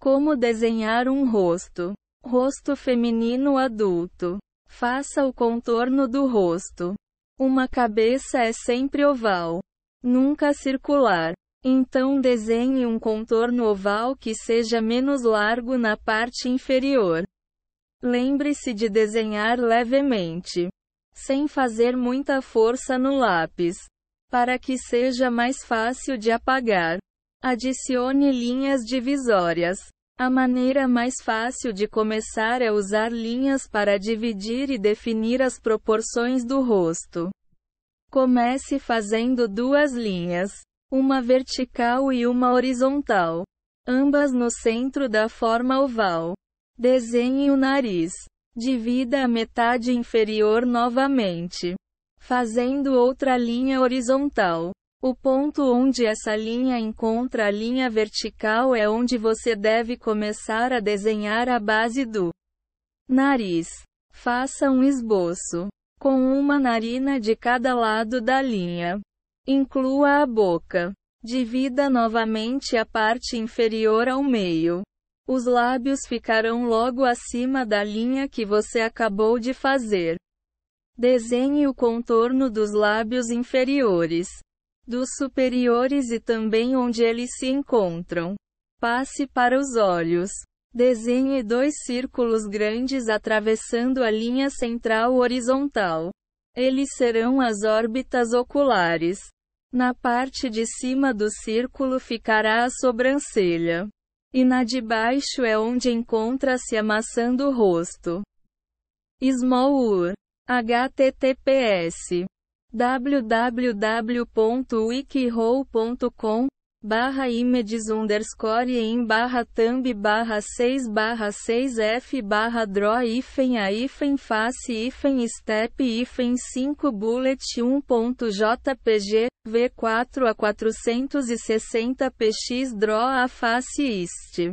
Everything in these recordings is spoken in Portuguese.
Como desenhar um rosto. Rosto feminino adulto. Faça o contorno do rosto. Uma cabeça é sempre oval, nunca circular. Então desenhe um contorno oval que seja menos largo na parte inferior. Lembre-se de desenhar levemente, sem fazer muita força no lápis, para que seja mais fácil de apagar. Adicione linhas divisórias. A maneira mais fácil de começar é usar linhas para dividir e definir as proporções do rosto. Comece fazendo duas linhas, uma vertical e uma horizontal, ambas no centro da forma oval. Desenhe o nariz. Divida a metade inferior novamente, fazendo outra linha horizontal. O ponto onde essa linha encontra a linha vertical é onde você deve começar a desenhar a base do nariz. Faça um esboço com uma narina de cada lado da linha. Inclua a boca. Divida novamente a parte inferior ao meio. Os lábios ficarão logo acima da linha que você acabou de fazer. Desenhe o contorno dos lábios inferiores dos superiores e também onde eles se encontram. Passe para os olhos. Desenhe dois círculos grandes atravessando a linha central horizontal. Eles serão as órbitas oculares. Na parte de cima do círculo ficará a sobrancelha. E na de baixo é onde encontra-se a maçã do rosto. Small HTTPS www.wikihow.com barra images underscore em barra thumb barra 6 barra 6 f barra draw hífen a hífen face hífen step hífen 5 bullet 1.jpg v4 a 460 px draw a face ist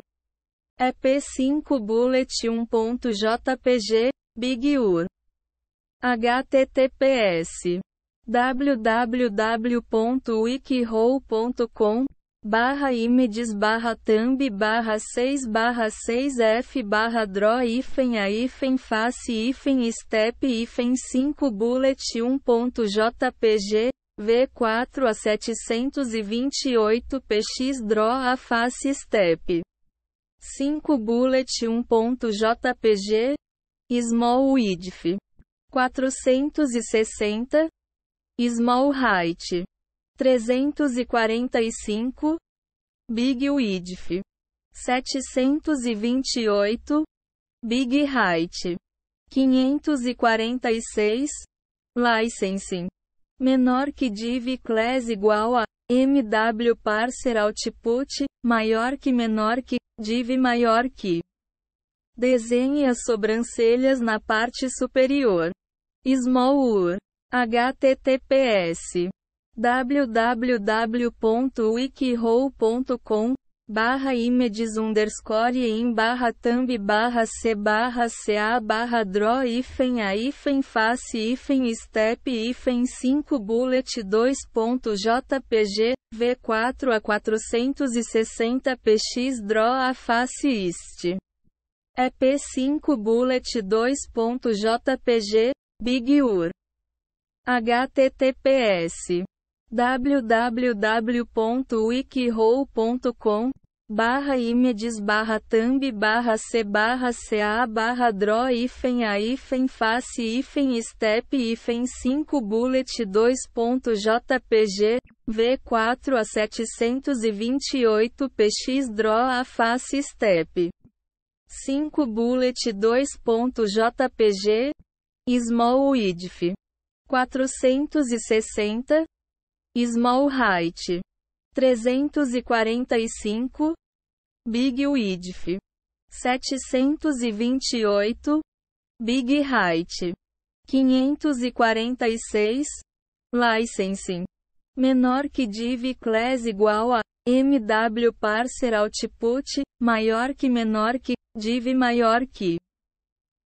é p5 bullet 1.jpg big ur https www.wikihow.com barra imedes barra thumb barra 6 barra 6 f barra draw hífen a hífen face hífen step hífen 5 bullet 1.jpg v4 a 728 px draw a face step 5 bullet 1.jpg small width 460 Small Height 345 Big Width 728 Big Height 546 Licensing menor que div class igual a mw parser output maior que menor que div maior que Desenhe as sobrancelhas na parte superior. Small ur https www.wikihow.com barra images underscore em barra thumb barra c barra ca barra draw hífen a hífen face hífen step hífen 5 bullet 2.jpg v4 a 460 px draw a face ist ep 5 bullet 2.jpg big ur https www.wikihow.com barra images barra thumb barra c barra ca barra draw hífen a hífen face hífen step hífen 5 bullet 2.jpg v4 a 728 px draw a face step 5 bullet 2.jpg small width 460, Small Height, 345, Big Width, 728, Big Height, 546, Licensing, menor que div class igual a MW parser output, maior que menor que, div maior que.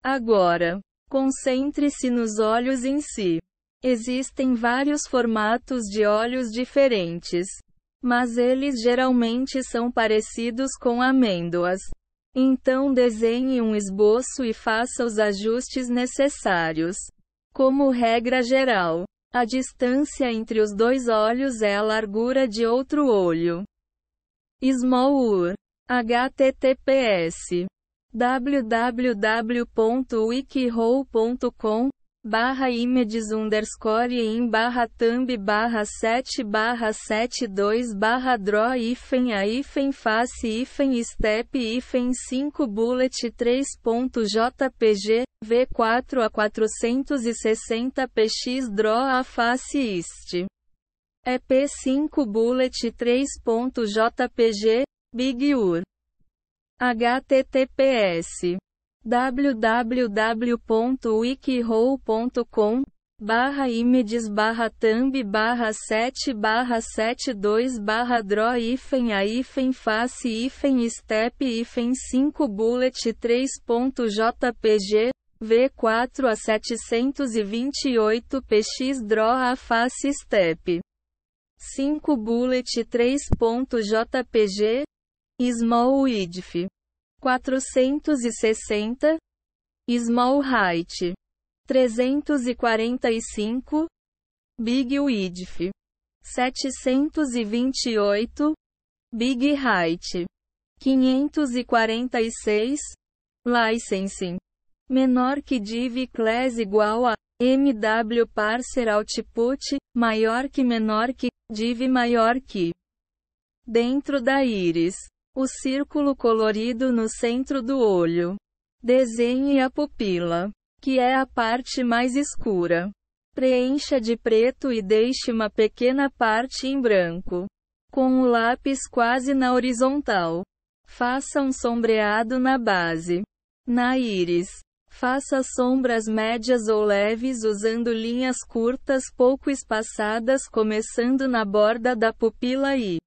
Agora, concentre-se nos olhos em si. Existem vários formatos de óleos diferentes, mas eles geralmente são parecidos com amêndoas. Então desenhe um esboço e faça os ajustes necessários. Como regra geral, a distância entre os dois olhos é a largura de outro olho. Smallur. https www.wikihow.com barra images underscore em barra thumb barra 7 barra 72 barra draw hífen a hífen face hífen step hífen 5 bullet 3.jpg, v4 a 460 px draw a face ist. EP5 bullet 3.jpg, big ur. https www.wikihow.com barra imedes barra thumb barra 7 barra 72 barra draw hífen a hífen face hífen step hífen 5 bullet 3.jpg V4 a 728 px draw a face step 5 bullet 3.jpg small idf 460 Small Height 345 Big Width 728 Big Height 546 Licensing menor que div class igual a MW parser output, maior que menor que, div maior que. Dentro da íris. O círculo colorido no centro do olho. Desenhe a pupila, que é a parte mais escura. Preencha de preto e deixe uma pequena parte em branco. Com o lápis quase na horizontal. Faça um sombreado na base. Na íris. Faça sombras médias ou leves usando linhas curtas pouco espaçadas começando na borda da pupila e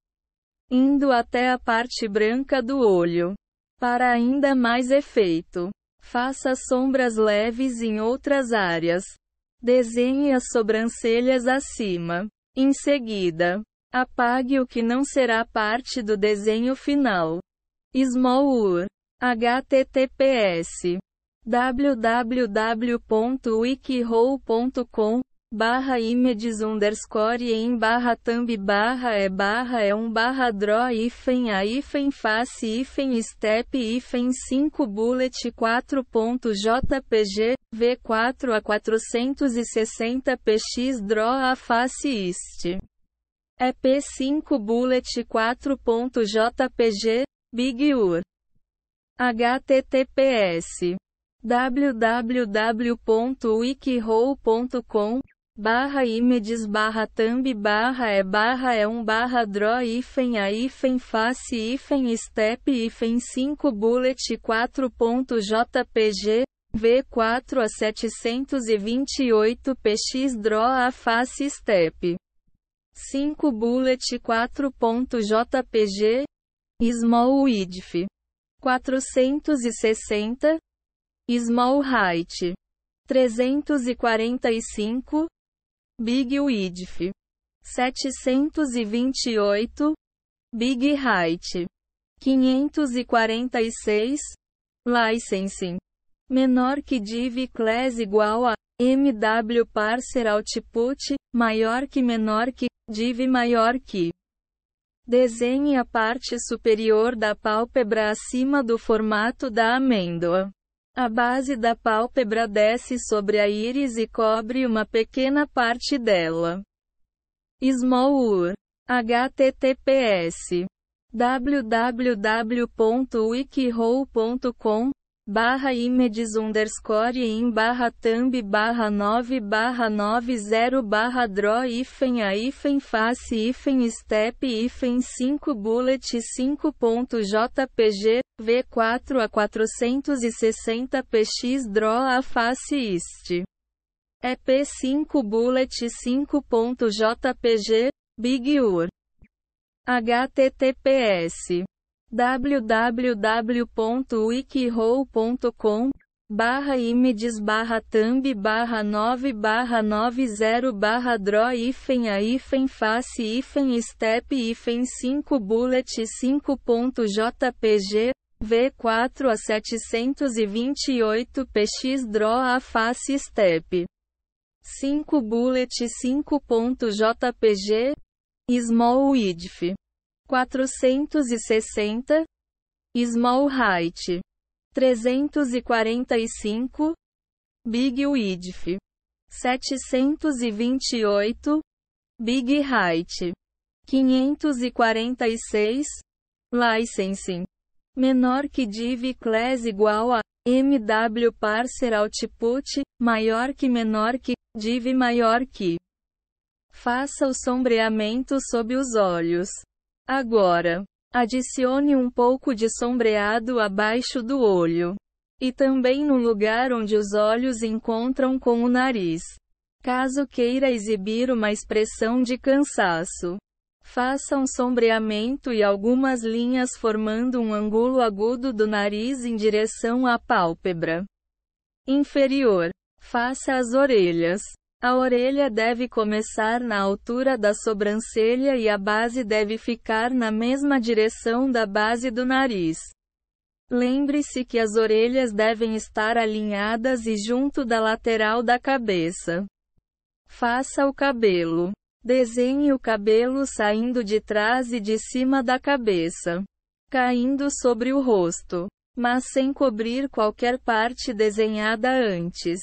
indo até a parte branca do olho. Para ainda mais efeito, faça sombras leves em outras áreas. Desenhe as sobrancelhas acima. Em seguida, apague o que não será parte do desenho final. Smallur. https www.wikihow.com barra images underscore em barra thumb barra é barra é um barra draw hífen a hífen face hífen step hífen 5 bullet 4.jpg v4 a 460 px draw a face ist é p5 bullet 4.jpg big ur https www.wikihow.com barra imedes barra thumb barra é barra é um barra draw hífen a hífen face hífen step hífen 5 bullet 4.jpg V4 a 728 px draw a face step 5 bullet 4.jpg small width 460 small height 345 Big Width 728, Big Height 546, Licensing menor que div class igual a MW parser output, maior que menor que, div maior que. Desenhe a parte superior da pálpebra acima do formato da amêndoa. A base da pálpebra desce sobre a íris e cobre uma pequena parte dela. Small https www.wikihow.com barra images underscore in barra thumb barra 9 barra 90 barra draw ifen a ifen face ifen step ifen 5 bullet 5.jpg V4 a 460 px draw a face ist. É P5 Bullet 5.jpg, Big Ur. https www.wikirow.com barra images barra thumb barra 9 barra 90 barra draw hífen a hífen face hífen step hífen 5 bullet 5.jpg V4 a 728 px draw a face step. 5 bullet 5.jpg small width 460 small height 345 big width 728 big height 546 licensing menor que div class igual a mw parser output, maior que menor que div maior que. Faça o sombreamento sob os olhos. Agora, adicione um pouco de sombreado abaixo do olho e também no lugar onde os olhos encontram com o nariz. Caso queira exibir uma expressão de cansaço, Faça um sombreamento e algumas linhas formando um ângulo agudo do nariz em direção à pálpebra inferior. Faça as orelhas. A orelha deve começar na altura da sobrancelha e a base deve ficar na mesma direção da base do nariz. Lembre-se que as orelhas devem estar alinhadas e junto da lateral da cabeça. Faça o cabelo. Desenhe o cabelo saindo de trás e de cima da cabeça, caindo sobre o rosto, mas sem cobrir qualquer parte desenhada antes.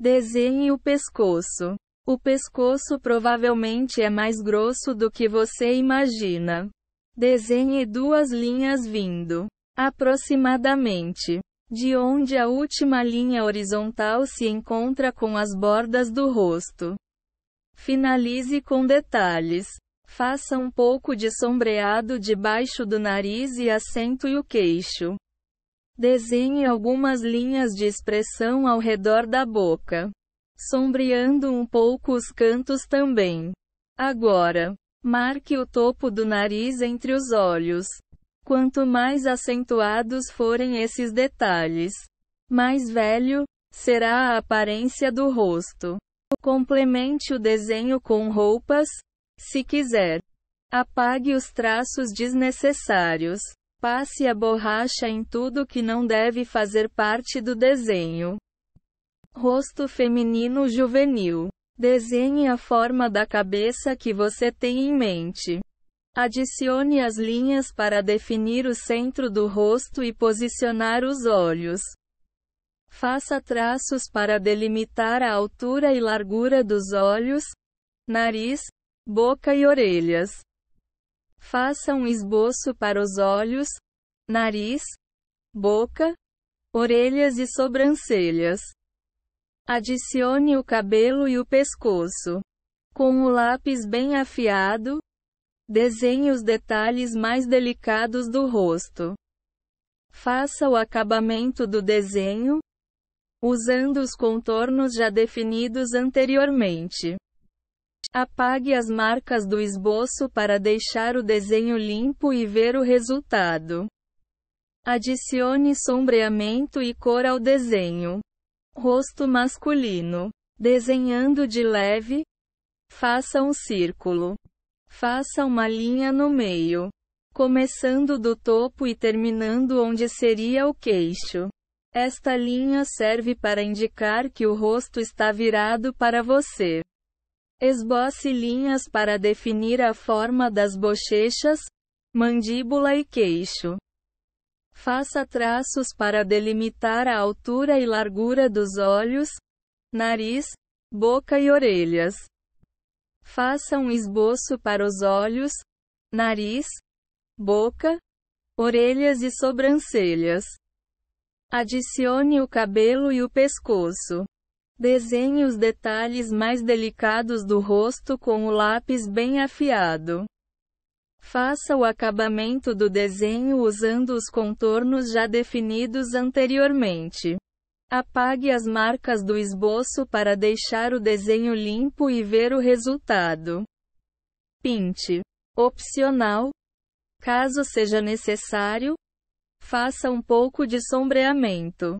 Desenhe o pescoço. O pescoço provavelmente é mais grosso do que você imagina. Desenhe duas linhas vindo, aproximadamente, de onde a última linha horizontal se encontra com as bordas do rosto. Finalize com detalhes. Faça um pouco de sombreado debaixo do nariz e acentue o queixo. Desenhe algumas linhas de expressão ao redor da boca, sombreando um pouco os cantos também. Agora, marque o topo do nariz entre os olhos. Quanto mais acentuados forem esses detalhes, mais velho será a aparência do rosto. Complemente o desenho com roupas, se quiser. Apague os traços desnecessários. Passe a borracha em tudo que não deve fazer parte do desenho. Rosto feminino juvenil. Desenhe a forma da cabeça que você tem em mente. Adicione as linhas para definir o centro do rosto e posicionar os olhos. Faça traços para delimitar a altura e largura dos olhos, nariz, boca e orelhas. Faça um esboço para os olhos, nariz, boca, orelhas e sobrancelhas. Adicione o cabelo e o pescoço. Com o lápis bem afiado, desenhe os detalhes mais delicados do rosto. Faça o acabamento do desenho, usando os contornos já definidos anteriormente. Apague as marcas do esboço para deixar o desenho limpo e ver o resultado. Adicione sombreamento e cor ao desenho. Rosto masculino. Desenhando de leve, faça um círculo. Faça uma linha no meio, começando do topo e terminando onde seria o queixo. Esta linha serve para indicar que o rosto está virado para você. Esboce linhas para definir a forma das bochechas, mandíbula e queixo. Faça traços para delimitar a altura e largura dos olhos, nariz, boca e orelhas. Faça um esboço para os olhos, nariz, boca, orelhas e sobrancelhas. Adicione o cabelo e o pescoço. Desenhe os detalhes mais delicados do rosto com o lápis bem afiado. Faça o acabamento do desenho usando os contornos já definidos anteriormente. Apague as marcas do esboço para deixar o desenho limpo e ver o resultado. Pinte. Opcional. Caso seja necessário, Faça um pouco de sombreamento.